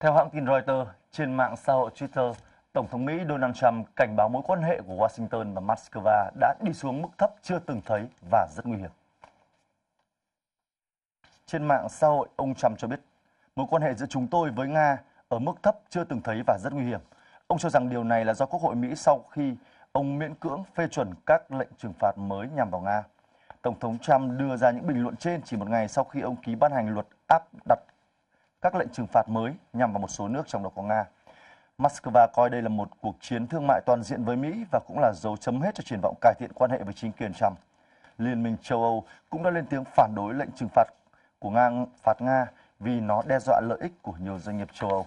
theo hãng tin Reuters trên mạng xã hội Twitter tổng thống Mỹ Donald Trump cảnh báo mối quan hệ của Washington và Moscow đã đi xuống mức thấp chưa từng thấy và rất nguy hiểm trên mạng xã hội ông Trump cho biết mối quan hệ giữa chúng tôi với Nga ở mức thấp chưa từng thấy và rất nguy hiểm ông cho rằng điều này là do Quốc hội Mỹ sau khi ông miễn cưỡng phê chuẩn các lệnh trừng phạt mới nhằm vào Nga Tổng thống Trump đưa ra những bình luận trên chỉ một ngày sau khi ông ký ban hành luật áp đặt các lệnh trừng phạt mới nhằm vào một số nước trong đó có Nga. Moscow coi đây là một cuộc chiến thương mại toàn diện với Mỹ và cũng là dấu chấm hết cho triển vọng cải thiện quan hệ với chính quyền Trump. Liên minh châu Âu cũng đã lên tiếng phản đối lệnh trừng phạt của Nga phạt Nga vì nó đe dọa lợi ích của nhiều doanh nghiệp châu Âu.